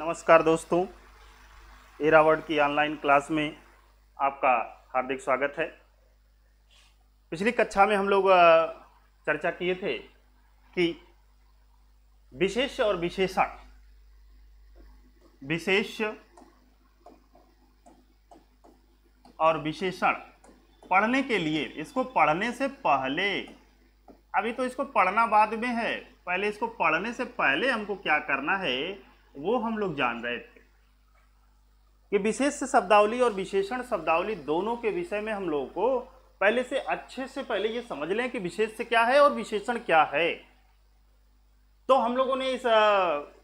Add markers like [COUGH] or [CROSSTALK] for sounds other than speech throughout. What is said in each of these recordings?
नमस्कार दोस्तों एरावर्ड की ऑनलाइन क्लास में आपका हार्दिक स्वागत है पिछली कक्षा में हम लोग चर्चा किए थे कि विशेष और विशेषण विशेष और विशेषण पढ़ने के लिए इसको पढ़ने से पहले अभी तो इसको पढ़ना बाद में है पहले इसको पढ़ने से पहले हमको क्या करना है वो हम लोग जान रहे थे कि विशेष शब्दावली और विशेषण शब्दावली दोनों के विषय में हम लोगों को पहले से अच्छे से पहले ये समझ लें कि विशेष से क्या है और विशेषण क्या है तो हम लोगों ने इस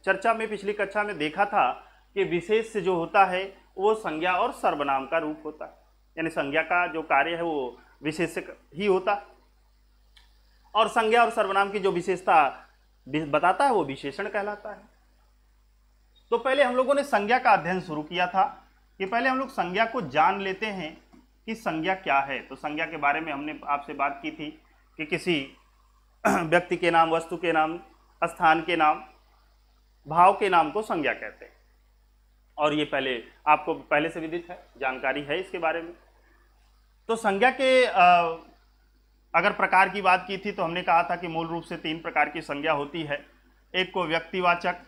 चर्चा में पिछली कक्षा में देखा था कि विशेष से जो होता है वो संज्ञा और सर्वनाम का रूप होता है यानी संज्ञा का जो कार्य है वो विशेष ही होता है और संज्ञा और सर्वनाम की जो विशेषता बताता है वो विशेषण कहलाता है तो पहले हम लोगों ने संज्ञा का अध्ययन शुरू किया था कि पहले हम लोग संज्ञा को जान लेते हैं कि संज्ञा क्या है तो संज्ञा के बारे में हमने आपसे बात की थी कि किसी [CLEARS THROAT] व्यक्ति के नाम वस्तु के नाम स्थान के नाम भाव के नाम को संज्ञा कहते हैं और ये पहले आपको पहले से विदित है जानकारी है इसके बारे में तो संज्ञा के अगर प्रकार की बात की थी तो हमने कहा था कि मूल रूप से तीन प्रकार की संज्ञा होती है एक को व्यक्तिवाचक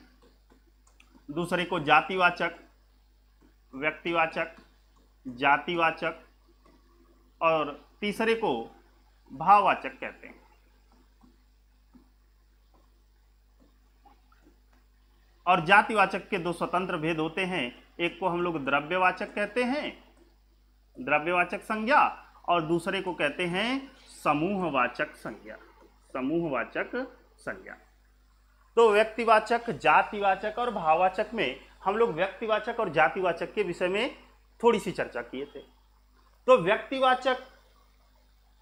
दूसरे को जातिवाचक व्यक्तिवाचक जातिवाचक और तीसरे को भाववाचक कहते हैं और जातिवाचक के दो स्वतंत्र भेद होते हैं एक को हम लोग द्रव्यवाचक कहते हैं द्रव्यवाचक संज्ञा और दूसरे को कहते हैं समूहवाचक संज्ञा समूहवाचक संज्ञा तो व्यक्तिवाचक जातिवाचक और भाववाचक में हम लोग व्यक्तिवाचक और जातिवाचक के विषय में थोड़ी सी चर्चा किए थे तो व्यक्तिवाचक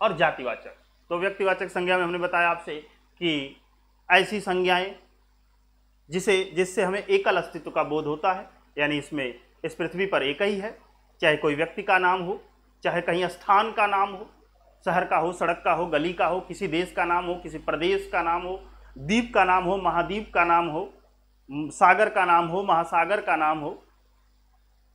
और जातिवाचक तो व्यक्तिवाचक संज्ञा में हमने बताया आपसे कि ऐसी संज्ञाएं जिसे जिससे हमें एकल अस्तित्व का बोध होता है यानी इसमें इस पृथ्वी पर एक ही है चाहे कोई व्यक्ति का नाम हो चाहे कहीं स्थान का नाम हो शहर का हो सड़क का हो गली का हो किसी देश का नाम हो किसी प्रदेश का नाम हो द्वीप का नाम हो महाद्वीप का नाम हो सागर का नाम हो महासागर का नाम हो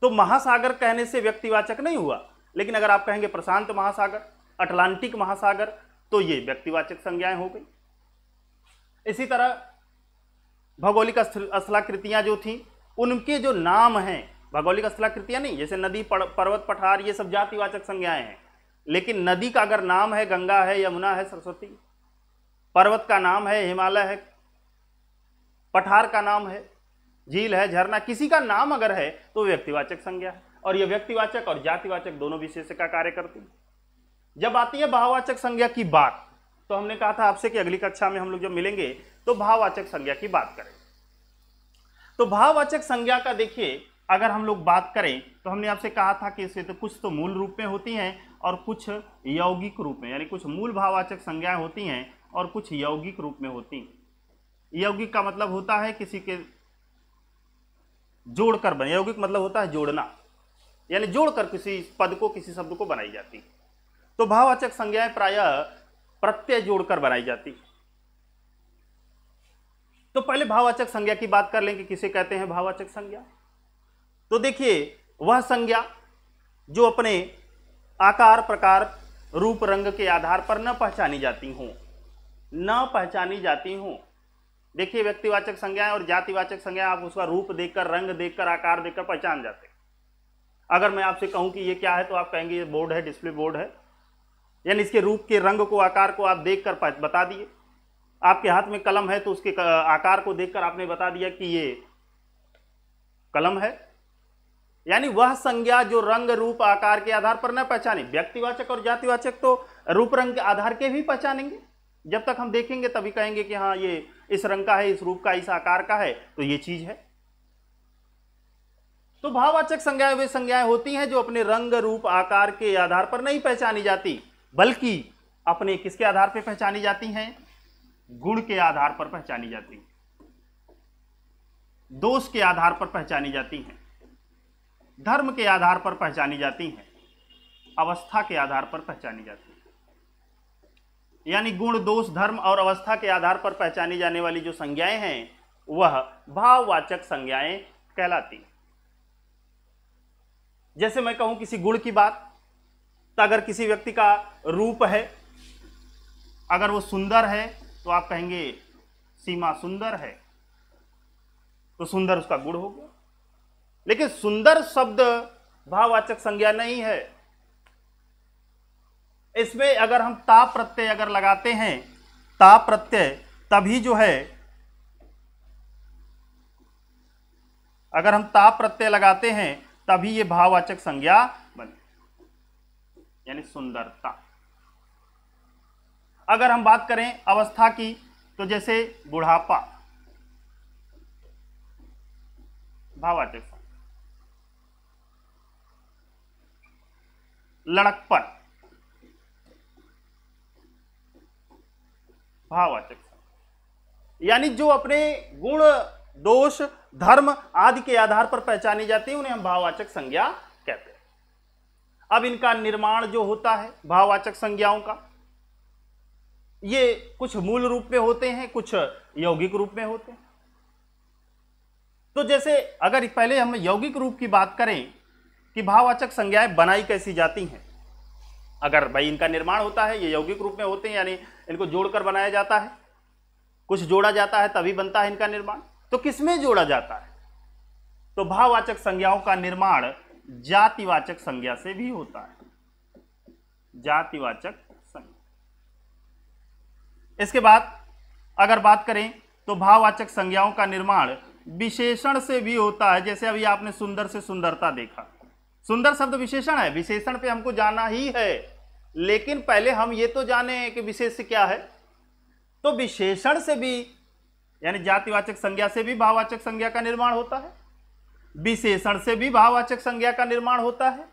तो महासागर कहने से व्यक्तिवाचक नहीं हुआ लेकिन अगर आप कहेंगे प्रशांत महासागर अटलांटिक महासागर तो ये व्यक्तिवाचक संज्ञाएं हो गई इसी तरह भौगोलिक स्थलाकृतियाँ जो थीं उनके जो नाम हैं भौगोलिक स्थलाकृतियाँ नहीं जैसे नदी पर्वत पठार ये सब जातिवाचक संज्ञाएं हैं लेकिन नदी का अगर नाम है गंगा है यमुना है सरस्वती पर्वत का नाम है हिमालय है पठार का नाम है झील है झरना किसी का नाम अगर है तो व्यक्तिवाचक संज्ञा है और यह व्यक्तिवाचक और जातिवाचक दोनों विशेष का कार्य करती है जब आती है भाववाचक संज्ञा की बात तो हमने कहा था आपसे कि अगली कक्षा में हम लोग जब मिलेंगे तो भाववाचक संज्ञा की बात करें तो भाववाचक संज्ञा का देखिए अगर हम लोग बात करें तो हमने आपसे कहा था कि इसके तो कुछ तो मूल रूप में होती हैं और कुछ यौगिक रूप में यानी कुछ मूल भाववाचक संज्ञाएं होती हैं और कुछ यौगिक रूप में होती यौगिक का मतलब होता है किसी के जोड़कर बने यौगिक मतलब होता है जोड़ना यानी जोड़कर किसी पद को किसी शब्द को बनाई जाती तो भाववाचक संज्ञाएं प्रायः प्रत्यय जोड़कर बनाई जाती तो पहले भाववाचक संज्ञा की बात कर लें कि किसे कहते हैं भाववाचक संज्ञा तो देखिए वह संज्ञा जो अपने आकार प्रकार रूप रंग के आधार पर न पहचानी जाती हों न पहचानी जाती हूँ देखिए व्यक्तिवाचक संज्ञाएं और जातिवाचक संज्ञाएं आप उसका रूप देखकर रंग देखकर आकार देखकर पहचान जाते अगर मैं आपसे कहूं कि ये क्या है तो आप कहेंगे ये बोर्ड है डिस्प्ले बोर्ड है यानी इसके रूप के रंग को आकार को आप देख कर बता दिए आपके हाथ में कलम है तो उसके आकार को देखकर आपने बता दिया कि ये कलम है यानी वह संज्ञा जो रंग रूप आकार के आधार पर न पहचाने व्यक्तिवाचक और जातिवाचक तो रूप रंग के आधार के भी पहचानेंगे जब तक हम देखेंगे तभी कहेंगे कि हाँ ये इस रंग का है इस रूप का इस आकार का है तो ये चीज है तो भाववाचक संज्ञाएं वे संज्ञाएं होती हैं जो अपने रंग रूप आकार के आधार पर नहीं पहचानी जाती बल्कि अपने किसके आधार पर पहचानी जाती हैं गुण के आधार पर पहचानी जाती है दोष के आधार पर पहचानी जाती हैं धर्म के आधार पर पहचानी जाती हैं अवस्था के आधार पर पहचानी जाती है यानी गुण दोष धर्म और अवस्था के आधार पर पहचानी जाने वाली जो संज्ञाएं हैं वह भाववाचक संज्ञाएं कहलाती जैसे मैं कहूं किसी गुण की बात तो अगर किसी व्यक्ति का रूप है अगर वो सुंदर है तो आप कहेंगे सीमा सुंदर है तो सुंदर उसका गुण हो गया लेकिन सुंदर शब्द भाववाचक संज्ञा नहीं है इसमें अगर हम ताप प्रत्यय अगर लगाते हैं ताप प्रत्यय तभी जो है अगर हम ताप प्रत्यय लगाते हैं तभी ये भाववाचक संज्ञा बने यानी सुंदरता अगर हम बात करें अवस्था की तो जैसे बुढ़ापा भाववाचक लड़कपन भाववाचक यानी जो अपने गुण दोष धर्म आदि के आधार पर पहचानी जाती है उन्हें हम भाववाचक संज्ञा कहते हैं अब इनका निर्माण जो होता है भाववाचक संज्ञाओं का ये कुछ मूल रूप में होते हैं कुछ यौगिक रूप में होते हैं तो जैसे अगर पहले हम यौगिक रूप की बात करें कि भाववाचक संज्ञाएं बनाई कैसी जाती हैं अगर भाई इनका निर्माण होता है ये यौगिक रूप में होते हैं यानी इनको जोड़कर बनाया जाता है कुछ जोड़ा जाता है तभी बनता है इनका निर्माण तो किसमें जोड़ा जाता है तो भाववाचक संज्ञाओं का निर्माण जातिवाचक संज्ञा से भी होता है जातिवाचक संज्ञा इसके बाद अगर बात करें तो भाववाचक संज्ञाओं का निर्माण विशेषण से भी होता है जैसे अभी आपने सुंदर से सुंदरता देखा सुंदर शब्द विशेषण है विशेषण पे हमको जाना ही है लेकिन पहले हम ये तो जाने कि विशेष क्या है तो विशेषण से भी यानी जातिवाचक संज्ञा से भी भाववाचक संज्ञा का निर्माण होता है विशेषण से भी भाववाचक संज्ञा का निर्माण होता है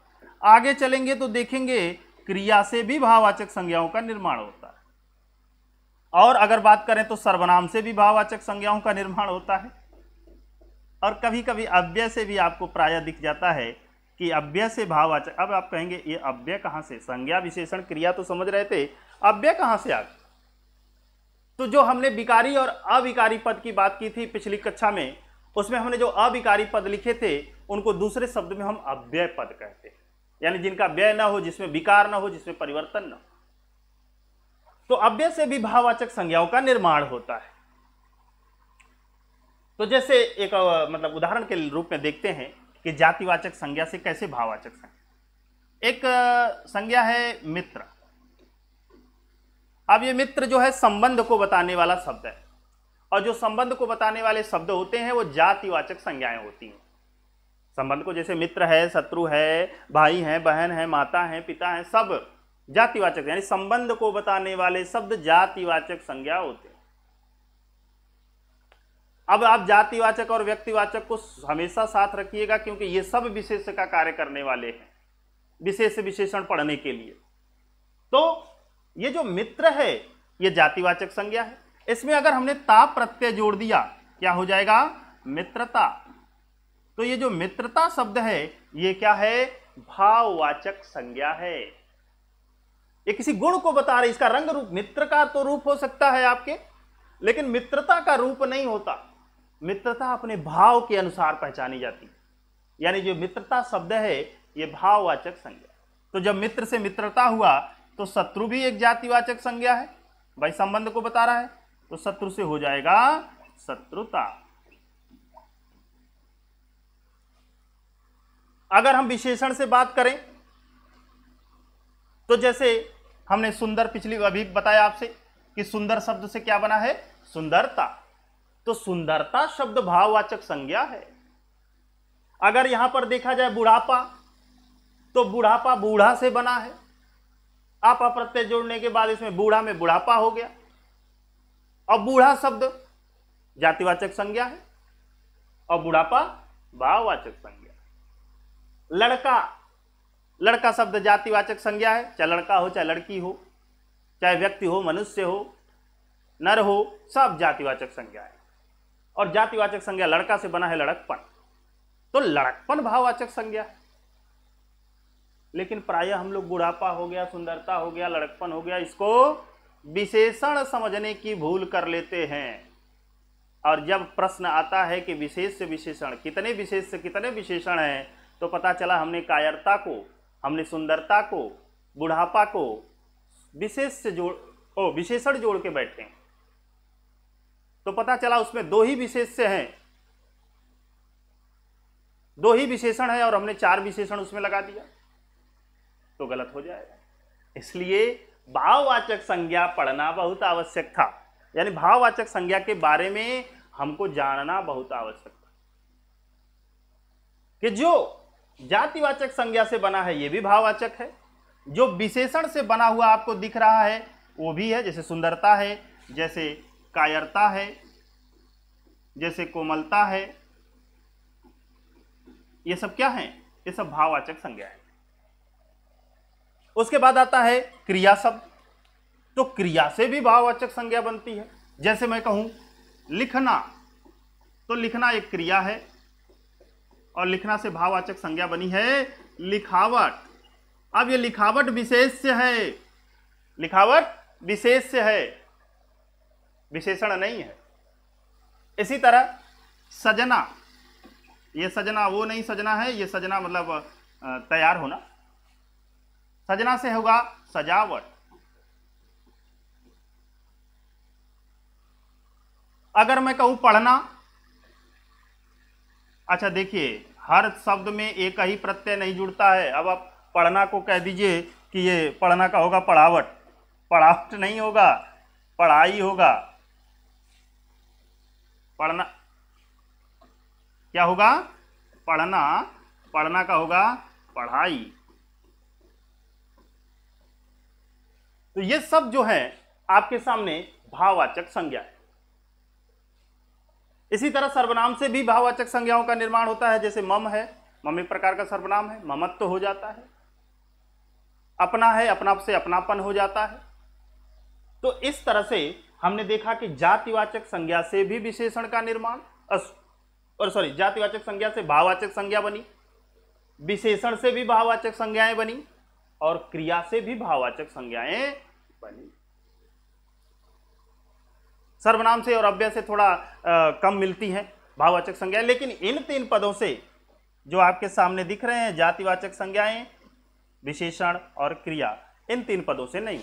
आगे चलेंगे तो देखेंगे क्रिया से भी भाववाचक संज्ञाओं का निर्माण होता है और अगर बात करें तो सर्वनाम से भी भाववाचक संज्ञाओं का निर्माण होता है और कभी कभी अव्यय से भी आपको प्राय दिख जाता है कि अव्यय से भाववाचक अब आप कहेंगे ये अव्यय कहाँ से संज्ञा विशेषण क्रिया तो समझ रहे थे अव्यय कहाँ से आ तो जो हमने विकारी और अविकारी पद की बात की थी पिछली कक्षा में उसमें हमने जो अविकारी पद लिखे थे उनको दूसरे शब्द में हम अव्यय पद कहते हैं यानी जिनका व्यय ना हो जिसमें विकार ना हो जिसमें परिवर्तन ना हो तो अव्यय से भी भाववाचक संज्ञाओं का निर्माण होता है तो जैसे एक मतलब उदाहरण के रूप में देखते हैं कि जातिवाचक संज्ञा से कैसे भाववाचक संज्ञा एक संज्ञा है मित्र अब ये मित्र जो है संबंध को बताने वाला शब्द है और जो संबंध को बताने वाले शब्द होते हैं वो जातिवाचक संज्ञाएं होती हैं संबंध को जैसे मित्र है शत्रु है भाई है बहन है माता है पिता है सब जातिवाचक यानी संबंध को बताने वाले शब्द जातिवाचक संज्ञा होते हैं अब आप जातिवाचक और व्यक्तिवाचक को हमेशा साथ रखिएगा क्योंकि ये सब विशेष का कार्य करने वाले हैं विशेष विशेषण पढ़ने के लिए तो ये जो मित्र है ये जातिवाचक संज्ञा है इसमें अगर हमने ताप प्रत्यय जोड़ दिया क्या हो जाएगा मित्रता तो ये जो मित्रता शब्द है ये क्या है भाववाचक संज्ञा है ये किसी गुण को बता रहे इसका रंग रूप मित्र का तो रूप हो सकता है आपके लेकिन मित्रता का रूप नहीं होता मित्रता अपने भाव के अनुसार पहचानी जाती है यानी जो मित्रता शब्द है ये भाववाचक संज्ञा तो जब मित्र से मित्रता हुआ तो शत्रु भी एक जातिवाचक संज्ञा है भाई संबंध को बता रहा है तो शत्रु से हो जाएगा शत्रुता अगर हम विशेषण से बात करें तो जैसे हमने सुंदर पिछली अभी बताया आपसे कि सुंदर शब्द से क्या बना है सुंदरता तो सुंदरता शब्द भाववाचक संज्ञा है अगर यहां पर देखा जाए बुढ़ापा तो बुढ़ापा बूढ़ा से बना है आप अप्रत्यय जोड़ने के बाद इसमें बूढ़ा में बुढ़ापा हो गया और बूढ़ा शब्द जातिवाचक संज्ञा है और बुढ़ापा भाववाचक संज्ञा लड़का लड़का शब्द जातिवाचक संज्ञा है चाहे लड़का हो चाहे लड़की हो चाहे व्यक्ति हो मनुष्य हो नर हो सब जातिवाचक संज्ञा है और जातिवाचक संज्ञा लड़का से बना है लड़कपन तो लड़कपन भाववाचक संज्ञा लेकिन प्राय हम लोग बुढ़ापा हो गया सुंदरता हो गया लड़कपन हो गया इसको विशेषण समझने की भूल कर लेते हैं और जब प्रश्न आता है कि विशेष से विशेषण कितने विशेष से कितने विशेषण हैं तो पता चला हमने कायरता को हमने सुंदरता को बुढ़ापा को विशेष से जोड़ ओ विशेषण जोड़ के बैठे हैं तो पता चला उसमें दो ही विशेष्य हैं दो ही विशेषण है और हमने चार विशेषण उसमें लगा दिया तो गलत हो जाएगा इसलिए भाववाचक संज्ञा पढ़ना बहुत आवश्यक था यानी भाववाचक संज्ञा के बारे में हमको जानना बहुत आवश्यक था कि जो जातिवाचक संज्ञा से बना है यह भी भाववाचक है जो विशेषण से बना हुआ आपको दिख रहा है वो भी है जैसे सुंदरता है जैसे कायरता है जैसे कोमलता है ये सब क्या है ये सब भाववाचक संज्ञा है उसके बाद आता है क्रिया शब्द तो क्रिया से भी भाववाचक संज्ञा बनती है जैसे मैं कहूं लिखना तो लिखना एक क्रिया है और लिखना से भाववाचक संज्ञा बनी है लिखावट अब ये लिखावट विशेष से है लिखावट विशेष से है विशेषण नहीं है इसी तरह सजना ये सजना वो नहीं सजना है ये सजना मतलब तैयार होना सजना से होगा सजावट अगर मैं कहूं पढ़ना अच्छा देखिए हर शब्द में एक ही प्रत्यय नहीं जुड़ता है अब आप पढ़ना को कह दीजिए कि ये पढ़ना का होगा पढ़ावट पढ़ावट नहीं होगा पढ़ाई होगा पढ़ना क्या होगा पढ़ना पढ़ना का होगा पढ़ाई तो ये सब जो है आपके सामने भाववाचक संज्ञा है इसी तरह सर्वनाम से भी भाववाचक संज्ञाओं का निर्माण होता है जैसे मम है मम एक प्रकार का सर्वनाम है ममत्व तो हो जाता है अपना है अपना से अपनापन हो जाता है तो इस तरह से हमने देखा कि जातिवाचक संज्ञा से भी विशेषण का निर्माण और सॉरी जातिवाचक संज्ञा से भाववाचक संज्ञा बनी विशेषण से भी भाववाचक संज्ञाएं बनी और क्रिया से भी भाववाचक संज्ञाएं बनी सर्वनाम से और अव्यय से थोड़ा आ, कम मिलती हैं भाववाचक संज्ञा लेकिन इन तीन पदों से जो आपके सामने दिख रहे हैं जातिवाचक संज्ञाएं विशेषण और क्रिया इन तीन पदों से नहीं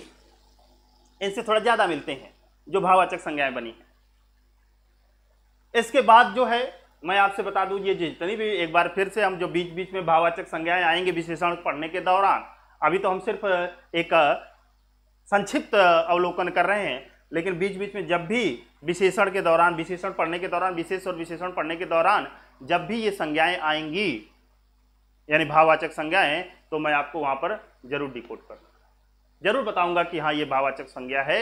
इनसे थोड़ा ज़्यादा मिलते हैं जो भाववाचक संज्ञाएं बनी है इसके बाद जो है मैं आपसे बता दूं ये जितनी भी एक बार फिर से हम जो बीच बीच में भाववाचक संज्ञाएं आएंगे विशेषण पढ़ने के दौरान अभी तो हम सिर्फ एक संक्षिप्त अवलोकन कर रहे हैं लेकिन बीच बीच में जब भी विशेषण के दौरान विशेषण पढ़ने के दौरान विशेष और विशेषण पढ़ने के दौरान जब भी ये संज्ञाएं आएंगी यानी भाववाचक संज्ञाएं तो मैं आपको वहां पर जरूर डिकोड कर जरूर बताऊंगा कि हाँ ये भाववाचक संज्ञा है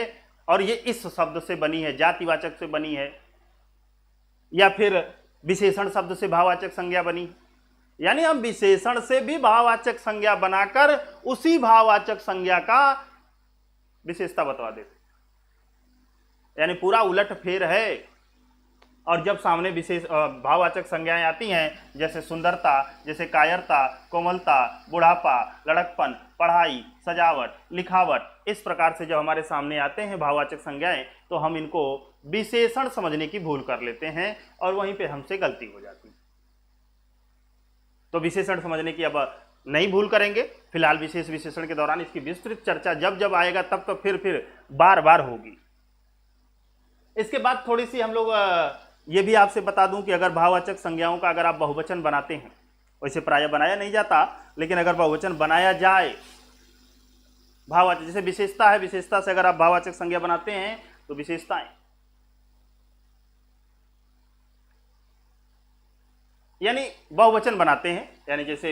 और ये इस शब्द से बनी है जातिवाचक से बनी है या फिर विशेषण शब्द से भाववाचक संज्ञा बनी यानी हम विशेषण से भी भाववाचक संज्ञा बनाकर उसी भाववाचक संज्ञा का विशेषता बतवा देते यानी पूरा उलट फेर है और जब सामने विशेष भाववाचक संज्ञाएं आती हैं जैसे सुंदरता जैसे कायरता कोमलता बुढ़ापा लड़कपन पढ़ाई सजावट लिखावट इस प्रकार से जब हमारे सामने आते हैं भाववाचक संज्ञाएं तो हम इनको विशेषण समझने की भूल कर लेते हैं और वहीं पे हमसे गलती हो जाती तो विशेषण समझने की अब नहीं भूल करेंगे फिलहाल विशेष विशेषण के दौरान इसकी विस्तृत चर्चा जब जब आएगा तब तो फिर फिर बार बार होगी इसके बाद थोड़ी सी हम लोग ये भी आपसे बता दूं कि अगर भाववाचक संज्ञाओं का अगर आप बहुवचन बनाते हैं वैसे प्राय बनाया नहीं जाता लेकिन अगर बहुवचन बनाया जाए भाववाचक जैसे विशेषता है विशेषता से अगर आप भाववाचक संज्ञा बनाते हैं तो विशेषताएं यानी बहुवचन बनाते हैं यानी जैसे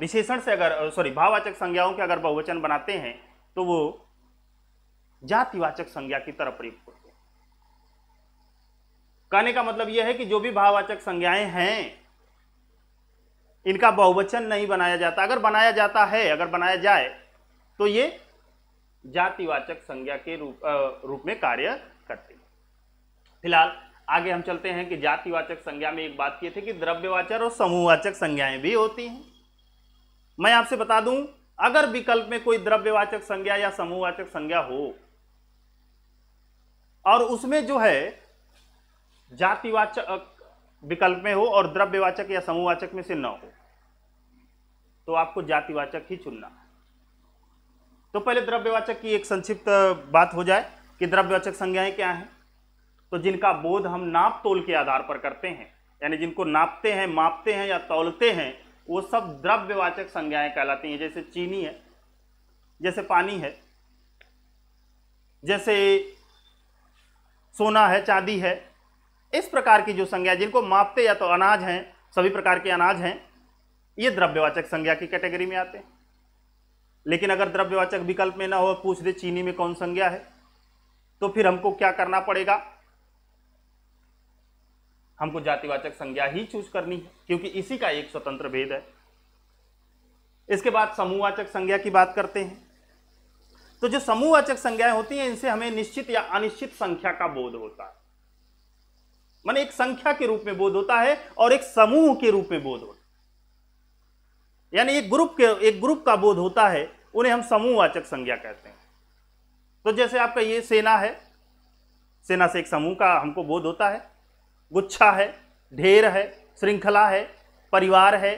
विशेषण से अगर सॉरी भाववाचक संज्ञाओं के अगर बहुवचन बनाते हैं तो वो जातिवाचक संज्ञा की तरह प्रयुक्त होते कहने का मतलब यह है कि जो भी भाववाचक संज्ञाएं हैं इनका बहुवचन नहीं बनाया जाता अगर बनाया जाता है अगर बनाया जाए तो ये जातिवाचक संज्ञा के रूप आ, रूप में कार्य करते हैं फिलहाल आगे हम चलते हैं कि जातिवाचक संज्ञा में एक बात किए थे कि द्रव्यवाचक और समूहवाचक संज्ञाएं भी होती हैं मैं आपसे बता दूं अगर विकल्प में कोई द्रव्यवाचक संज्ञा या समूहवाचक संज्ञा हो और उसमें जो है जातिवाचक विकल्प में हो और द्रव्यवाचक या समूहवाचक में से न हो तो आपको जातिवाचक ही चुनना है तो पहले द्रव्यवाचक की एक संक्षिप्त बात हो जाए कि द्रव्यवाचक संज्ञाएं क्या हैं तो जिनका बोध हम नाप तोल के आधार पर करते हैं यानी जिनको नापते हैं मापते हैं या तोलते हैं वो सब द्रव्यवाचक संज्ञाएं कहलाती हैं जैसे चीनी है जैसे पानी है जैसे सोना है चांदी है इस प्रकार की जो संज्ञा जिनको मापते या तो अनाज हैं सभी प्रकार के अनाज हैं ये द्रव्यवाचक संज्ञा की कैटेगरी में आते हैं लेकिन अगर द्रव्यवाचक विकल्प में ना हो पूछ दे चीनी में कौन संज्ञा है तो फिर हमको क्या करना पड़ेगा हमको जातिवाचक संज्ञा ही चूज करनी है क्योंकि इसी का एक स्वतंत्र भेद है इसके बाद समूहवाचक संज्ञा की बात करते हैं तो जो समूहवाचक संज्ञाएं होती हैं इनसे हमें निश्चित या अनिश्चित संख्या का बोध होता है माने एक संख्या के रूप में बोध होता है और एक समूह के रूप में बोध होता है यानी एक ग्रुप के एक ग्रुप का बोध होता है उन्हें हम समूहवाचक संज्ञा कहते हैं तो जैसे आपका ये सेना है सेना से एक समूह का हमको बोध होता है गुच्छा है ढेर है श्रृंखला है परिवार है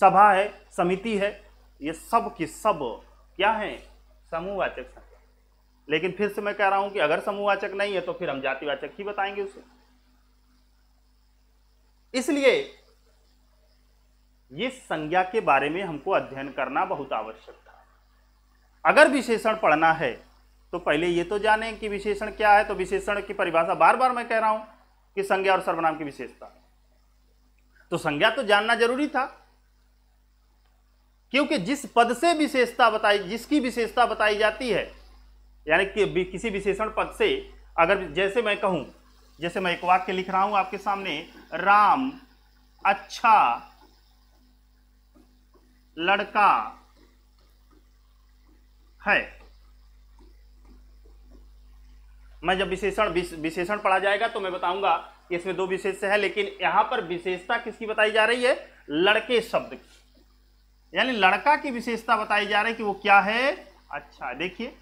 सभा है समिति है ये सब की सब क्या है समूहवाचक संज्ञा लेकिन फिर से मैं कह रहा हूं कि अगर समूहवाचक नहीं है तो फिर हम जातिवाचक ही बताएंगे उसे इसलिए ये संज्ञा के बारे में हमको अध्ययन करना बहुत आवश्यक था अगर विशेषण पढ़ना है तो पहले ये तो जाने कि विशेषण क्या है तो विशेषण की परिभाषा बार बार मैं कह रहा हूं कि संज्ञा और सर्वनाम की विशेषता तो संज्ञा तो जानना जरूरी था क्योंकि जिस पद से विशेषता बताई जिसकी विशेषता बताई जाती है यानी कि किसी विशेषण पद से अगर जैसे मैं कहूं जैसे मैं एक वाक्य लिख रहा हूं आपके सामने राम अच्छा लड़का है मैं जब विशेषण विशेषण पढ़ा जाएगा तो मैं बताऊंगा कि इसमें दो विशेष है लेकिन यहां पर विशेषता किसकी बताई जा रही है लड़के शब्द की यानी लड़का की विशेषता बताई जा रही है कि वो क्या है अच्छा देखिए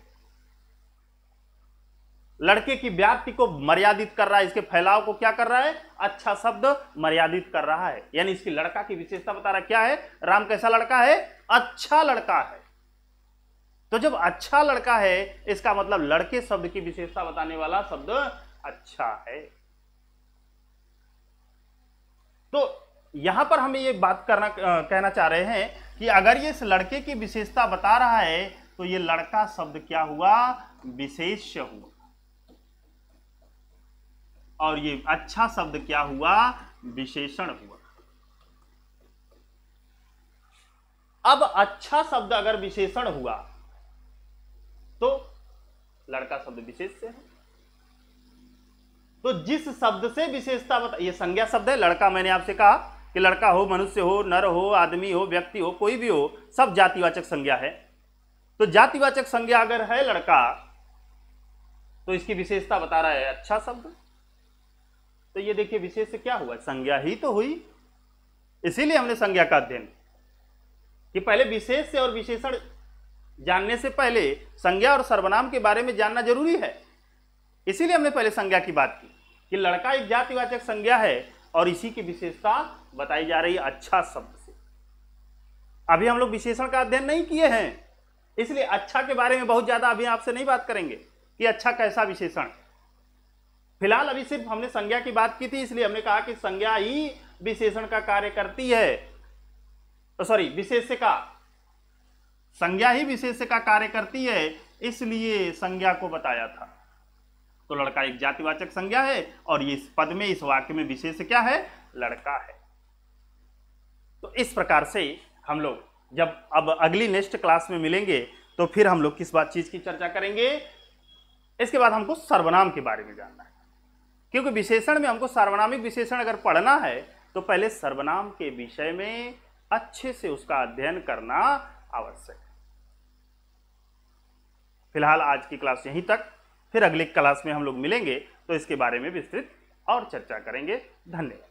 लड़के की व्याप्ति को मर्यादित कर रहा है इसके फैलाव को क्या कर रहा है अच्छा शब्द मर्यादित कर रहा है यानी इसकी लड़का की विशेषता बता रहा क्या है राम कैसा लड़का है अच्छा लड़का है तो जब अच्छा लड़का है इसका मतलब लड़के शब्द की विशेषता बताने वाला शब्द अच्छा है तो यहां पर हमें ये बात करना कहना चाह रहे हैं कि अगर ये इस लड़के की विशेषता बता रहा है तो ये लड़का शब्द क्या हुआ विशेष हुआ और ये अच्छा शब्द क्या हुआ विशेषण हुआ अब अच्छा शब्द अगर विशेषण हुआ तो लड़का शब्द विशेष से है तो जिस शब्द से विशेषता बता ये संज्ञा शब्द है लड़का मैंने आपसे कहा कि लड़का हो मनुष्य हो नर हो आदमी हो व्यक्ति हो कोई भी हो सब जातिवाचक संज्ञा है तो जातिवाचक संज्ञा अगर है लड़का तो इसकी विशेषता बता रहा है अच्छा शब्द तो ये देखिए विशेष से क्या हुआ संज्ञा ही तो हुई इसीलिए हमने संज्ञा का अध्ययन कि पहले विशेष से और विशेषण जानने से पहले संज्ञा और सर्वनाम के बारे में जानना जरूरी है इसीलिए हमने पहले संज्ञा की बात की कि लड़का एक जातिवाचक संज्ञा है और इसी की विशेषता बताई जा रही है अच्छा शब्द से अभी हम लोग विशेषण का अध्ययन नहीं किए हैं इसलिए अच्छा के बारे में बहुत ज़्यादा अभी आपसे नहीं बात करेंगे कि अच्छा कैसा विशेषण फिलहाल अभी सिर्फ हमने संज्ञा की बात की थी इसलिए हमने कहा कि संज्ञा ही विशेषण का कार्य करती है तो सॉरी विशेष का संज्ञा ही विशेष का कार्य करती है इसलिए संज्ञा को बताया था तो लड़का एक जातिवाचक संज्ञा है और इस पद में इस वाक्य में विशेष क्या है लड़का है तो इस प्रकार से हम लोग जब अब अगली नेक्स्ट क्लास में मिलेंगे तो फिर हम लोग किस बात चीज़ की चर्चा करेंगे इसके बाद हमको सर्वनाम के बारे में जानना है क्योंकि विशेषण में हमको सार्वनामिक विशेषण अगर पढ़ना है तो पहले सर्वनाम के विषय में अच्छे से उसका अध्ययन करना आवश्यक है फिलहाल आज की क्लास यहीं तक फिर अगली क्लास में हम लोग मिलेंगे तो इसके बारे में विस्तृत और चर्चा करेंगे धन्यवाद